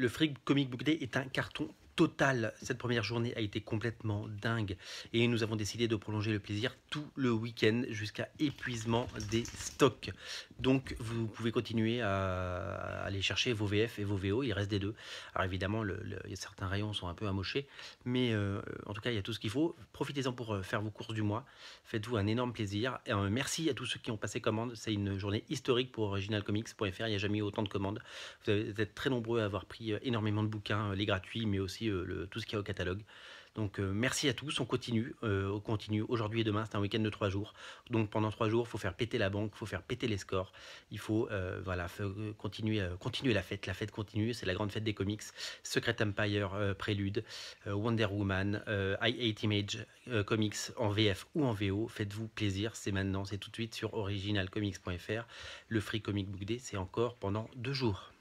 le fric Comic Book Day est un carton cette première journée a été complètement dingue et nous avons décidé de prolonger le plaisir tout le week-end jusqu'à épuisement des stocks. Donc vous pouvez continuer à aller chercher vos VF et vos VO, il reste des deux. Alors évidemment, certains rayons sont un peu amochés, mais euh, en tout cas, il y a tout ce qu'il faut. Profitez-en pour euh, faire vos courses du mois. Faites-vous un énorme plaisir. Euh, merci à tous ceux qui ont passé commande. C'est une journée historique pour originalcomics.fr. Il n'y a jamais eu autant de commandes. Vous êtes très nombreux à avoir pris énormément de bouquins, les gratuits, mais aussi euh, tout ce qu'il y a au catalogue. Donc euh, merci à tous, on continue, euh, on continue aujourd'hui et demain, c'est un week-end de trois jours. Donc pendant trois jours, il faut faire péter la banque, il faut faire péter les scores, il faut voilà, continuer, continuer la fête, la fête continue, c'est la grande fête des comics, Secret Empire, Prélude, Wonder Woman, I Hate Image, comics en VF ou en VO, faites-vous plaisir, c'est maintenant, c'est tout de suite sur originalcomics.fr, le Free Comic Book Day, c'est encore pendant deux jours.